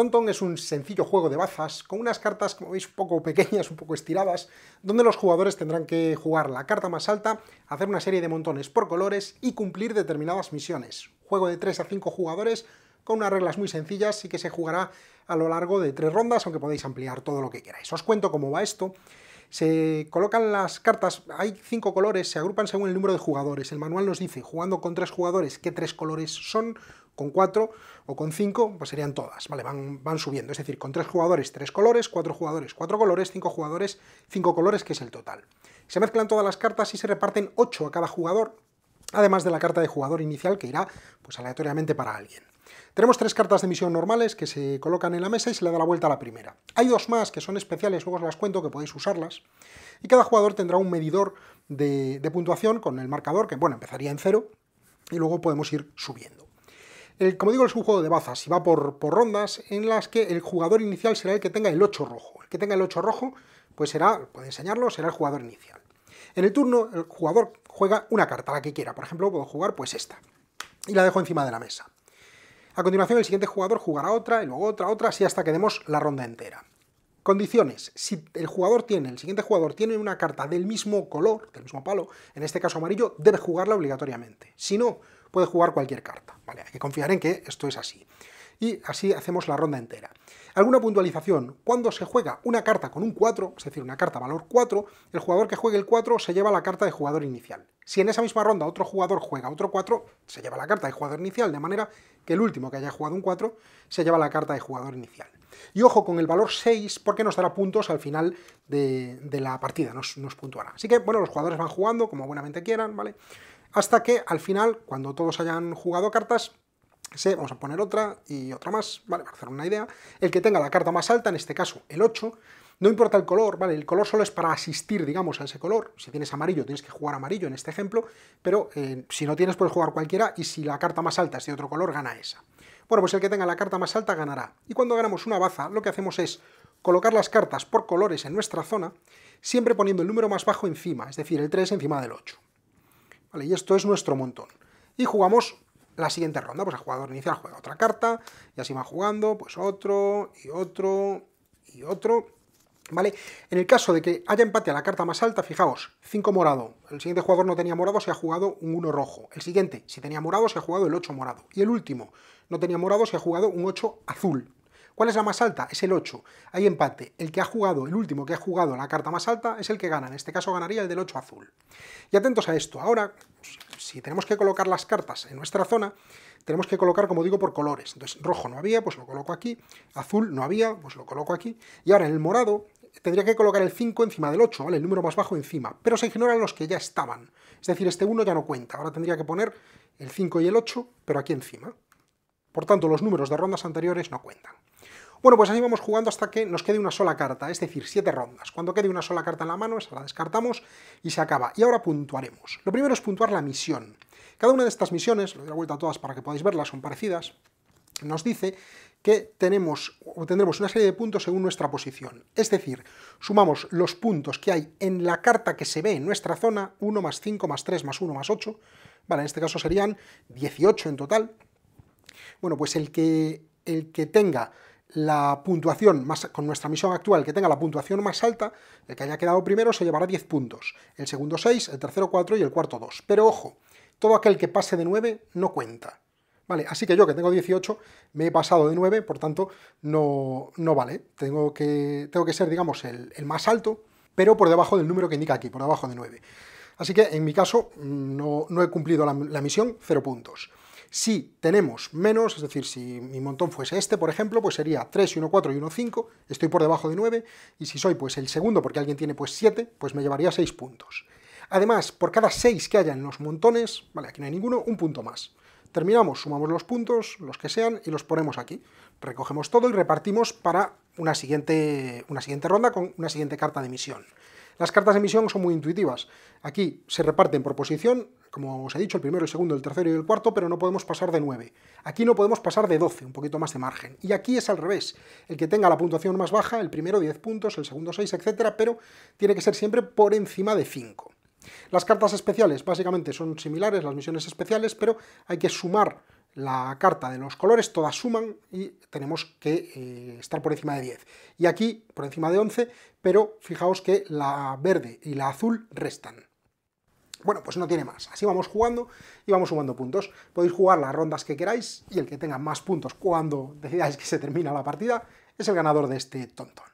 Tonton es un sencillo juego de bazas, con unas cartas, como veis, un poco pequeñas, un poco estiradas, donde los jugadores tendrán que jugar la carta más alta, hacer una serie de montones por colores y cumplir determinadas misiones. Juego de 3 a 5 jugadores, con unas reglas muy sencillas y que se jugará a lo largo de tres rondas, aunque podéis ampliar todo lo que queráis. Os cuento cómo va esto. Se colocan las cartas, hay cinco colores, se agrupan según el número de jugadores. El manual nos dice, jugando con tres jugadores, qué tres colores son, con cuatro o con cinco, pues serían todas, ¿vale? Van, van subiendo, es decir, con tres jugadores, tres colores, cuatro jugadores, cuatro colores, cinco jugadores, cinco colores, que es el total. Se mezclan todas las cartas y se reparten ocho a cada jugador, además de la carta de jugador inicial que irá, pues aleatoriamente para alguien. Tenemos tres cartas de misión normales que se colocan en la mesa y se le da la vuelta a la primera. Hay dos más que son especiales, luego os las cuento, que podéis usarlas. Y cada jugador tendrá un medidor de, puntuación con el marcador, que bueno, empezaría en cero, y luego podemos ir subiendo. como digo, es un juego de bazas y va por, rondas en las que el jugador inicial será el que tenga el 8 rojo. El que tenga el 8 rojo, pues será, puede enseñarlo, será el jugador inicial. En el turno, el jugador juega una carta, la que quiera. Por ejemplo, puedo jugar pues esta. Y la dejo encima de la mesa. A continuación, el siguiente jugador jugará otra, y luego otra, otra, así hasta que demos la ronda entera. Condiciones. Si el jugador tiene, el siguiente jugador tiene una carta del mismo color, del mismo palo, en este caso amarillo, debe jugarla obligatoriamente. Si no, puede jugar cualquier carta. ¿vale? Hay que confiar en que esto es así. Y así hacemos la ronda entera. Alguna puntualización. Cuando se juega una carta con un 4, es decir, una carta valor 4, el jugador que juegue el 4 se lleva la carta de jugador inicial. Si en esa misma ronda otro jugador juega otro 4, se lleva la carta de jugador inicial, de manera que el último que haya jugado un 4 se lleva la carta de jugador inicial. Y ojo con el valor 6 porque nos dará puntos al final de, la partida, nos, nos, puntuará. Así que, bueno, los jugadores van jugando como buenamente quieran, ¿vale? Hasta que al final, cuando todos hayan jugado cartas, se, vamos a poner otra y otra más, ¿vale? Para hacer una idea, el que tenga la carta más alta, en este caso el 8, no importa el color, ¿vale? El color solo es para asistir, digamos, a ese color. Si tienes amarillo, tienes que jugar amarillo en este ejemplo, pero eh, si no tienes, puedes jugar cualquiera y si la carta más alta es de otro color, gana esa. Bueno, pues el que tenga la carta más alta ganará. Y cuando ganamos una baza, lo que hacemos es colocar las cartas por colores en nuestra zona, siempre poniendo el número más bajo encima, es decir, el 3 encima del 8. Vale, y esto es nuestro montón. Y jugamos la siguiente ronda, pues el jugador inicial juega otra carta, y así va jugando, pues otro, y otro, y otro, ¿Vale? En el caso de que haya empate a la carta más alta, fijaos, 5 morado. El siguiente jugador no tenía morado, se ha jugado un 1 rojo. El siguiente, si tenía morado, se ha jugado el 8 morado. Y el último, no tenía morado, se ha jugado un 8 azul. ¿Cuál es la más alta? Es el 8. Hay empate. El que ha jugado, el último que ha jugado la carta más alta es el que gana. En este caso ganaría el del 8 azul. Y atentos a esto. Ahora, si tenemos que colocar las cartas en nuestra zona, tenemos que colocar, como digo, por colores. Entonces, rojo no había, pues lo coloco aquí. Azul no había, pues lo coloco aquí. Y ahora en el morado tendría que colocar el 5 encima del 8, El número más bajo encima, pero se ignoran los que ya estaban. Es decir, este 1 ya no cuenta, ahora tendría que poner el 5 y el 8, pero aquí encima. Por tanto, los números de rondas anteriores no cuentan. Bueno, pues así vamos jugando hasta que nos quede una sola carta, es decir, siete rondas. Cuando quede una sola carta en la mano, esa la descartamos y se acaba. Y ahora puntuaremos. Lo primero es puntuar la misión. Cada una de estas misiones, lo doy la vuelta a todas para que podáis verlas, son parecidas, nos dice que tenemos, obtendremos una serie de puntos según nuestra posición. Es decir, sumamos los puntos que hay en la carta que se ve en nuestra zona, 1 más 5 más 3 más 1 más 8, vale, en este caso serían 18 en total. Bueno, pues el que, el que tenga la puntuación más, con nuestra misión actual, que tenga la puntuación más alta, el que haya quedado primero se llevará 10 puntos, el segundo 6, el tercero 4 y el cuarto 2. Pero ojo, todo aquel que pase de 9 no cuenta, así que yo que tengo 18 me he pasado de 9, por tanto no, no vale. Tengo que, tengo que ser, digamos, el, más alto, pero por debajo del número que indica aquí, por debajo de 9. Así que en mi caso no, he cumplido la, misión, 0 puntos. Si tenemos menos, es decir, si mi montón fuese este, por ejemplo, pues sería 3 y 1, 4 y 1, 5, estoy por debajo de 9, y si soy pues el segundo porque alguien tiene pues 7, pues me llevaría 6 puntos. Además, por cada 6 que haya en los montones, vale, aquí no hay ninguno, un punto más terminamos, sumamos los puntos, los que sean, y los ponemos aquí. Recogemos todo y repartimos para una siguiente, una siguiente ronda con una siguiente carta de misión. Las cartas de misión son muy intuitivas. Aquí se reparten por posición, como os he dicho, el primero, el segundo, el tercero y el cuarto, pero no podemos pasar de 9. Aquí no podemos pasar de 12, un poquito más de margen. Y aquí es al revés. El que tenga la puntuación más baja, el primero 10 puntos, el segundo 6, etcétera, pero tiene que ser siempre por encima de 5. Las cartas especiales básicamente son similares, las misiones especiales, pero hay que sumar la carta de los colores, todas suman y tenemos que eh, estar por encima de 10. Y aquí por encima de 11, pero fijaos que la verde y la azul restan. Bueno, pues no tiene más. Así vamos jugando y vamos sumando puntos. Podéis jugar las rondas que queráis y el que tenga más puntos cuando decidáis que se termina la partida es el ganador de este tontón.